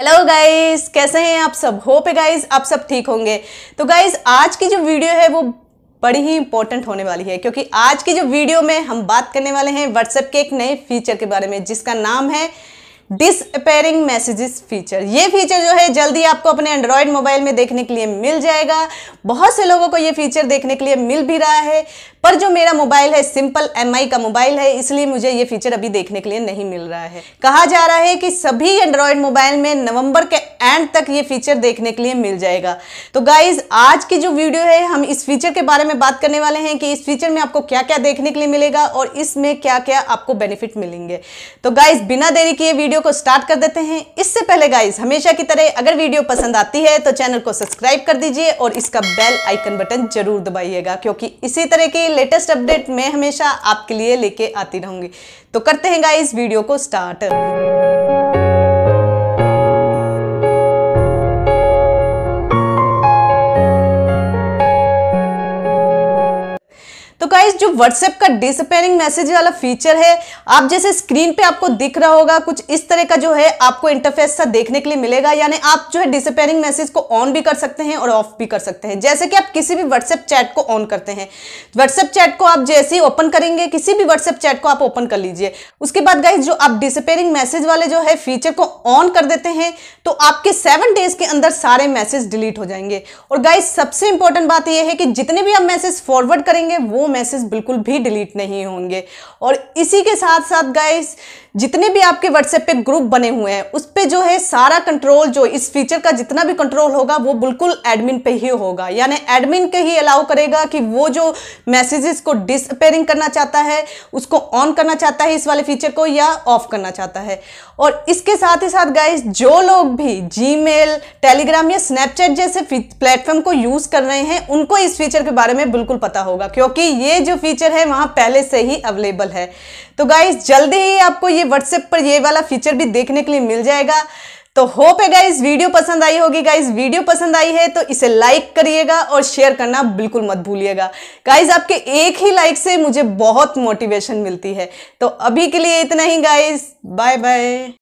hello guys कैसे हैं आप सब होप है गाइस आप सब ठीक होंगे तो गाइस आज की जो वीडियो है वो बड़ी ही इंपॉर्टेंट होने वाली है क्योंकि आज की जो वीडियो में हम बात करने वाले हैं व्हाट्सएप के एक नए फीचर के बारे में जिसका नाम है डिसअपेयरिंग मैसेजेस फीचर ये फीचर जो है जल्दी आपको अपने एंड्रॉयड मोबाइल में देखने के लिए मिल जाएगा बहुत से लोगों को ये फीचर देखने के लिए मिल भी रहा है पर जो मेरा मोबाइल है सिंपल एम का मोबाइल है इसलिए मुझे ये फीचर अभी देखने के लिए नहीं मिल रहा है कहा जा रहा है कि सभी एंड्रॉयड मोबाइल में नवंबर के एंड तक ये फीचर देखने के लिए मिल जाएगा तो गाइज आज की जो वीडियो है हम इस फीचर के बारे में बात करने वाले हैं कि इस फीचर में आपको क्या क्या देखने के लिए मिलेगा और इसमें क्या क्या आपको बेनिफिट मिलेंगे तो गाइज बिना देरी किए वीडियो को स्टार्ट कर देते हैं इससे पहले गाइज हमेशा की तरह अगर वीडियो पसंद आती है तो चैनल को सब्सक्राइब कर दीजिए और इसका बेल आइकन बटन जरूर दबाइएगा क्योंकि इसी तरह की की लेटेस्ट अपडेट मैं हमेशा आपके लिए लेके आती रहूंगी तो करते हैं गाइस वीडियो को स्टार्ट गाइस जो व्हाट्सएप का डिसअपेयरिंग मैसेज वाला फीचर है आप जैसे स्क्रीन पे आपको दिख रहा होगा कुछ इस तरह का जो है आपको इंटरफेस सा देखने के लिए मिलेगा यानी आप जो है डिसअपेयरिंग मैसेज को ऑन भी कर सकते हैं और ऑफ भी कर सकते हैं जैसे कि आप किसी भी व्हाट्सएप चैट को ऑन करते हैं व्हाट्सएप चैट को आप जैसे ही ओपन करेंगे किसी भी व्हाट्सएप चैट को आप ओपन कर लीजिए उसके बाद गाइज जो आप डिसअपेयरिंग मैसेज वाले जो है फीचर को ऑन कर देते हैं तो आपके सेवन डेज के अंदर सारे मैसेज डिलीट हो जाएंगे और गाइज सबसे इंपॉर्टेंट बात यह है कि जितने भी आप मैसेज फॉरवर्ड करेंगे वो मैसेज मैसेज बिल्कुल भी डिलीट नहीं होंगे और इसी के साथ साथ गाइस जितने भी आपके व्हाट्सएप पे ग्रुप बने हुए हैं उस पर जो है सारा कंट्रोल जो इस फीचर का जितना भी कंट्रोल होगा वो बिल्कुल एडमिन पे ही होगा यानी एडमिन के ही अलाउ करेगा कि वो जो मैसेजेस को डिसअपेयरिंग करना चाहता है उसको ऑन करना चाहता है इस वाले फीचर को या ऑफ करना चाहता है और इसके साथ ही साथ गाइज जो लोग भी जी टेलीग्राम या स्नैपचैट जैसे प्लेटफॉर्म को यूज़ कर रहे हैं उनको इस फीचर के बारे में बिल्कुल पता होगा क्योंकि ये ये जो फीचर है वहाँ पहले से ही अवेलेबल है तो गाइज जल्दी ही आपको ये व्हाट्सएप पर ये वाला फीचर भी देखने के लिए मिल जाएगा तो होप है गाइज वीडियो पसंद आई होगी गाइज वीडियो पसंद आई है तो इसे लाइक करिएगा और शेयर करना बिल्कुल मत भूलिएगा गाइज आपके एक ही लाइक से मुझे बहुत मोटिवेशन मिलती है तो अभी के लिए इतना ही गाइज बाय बाय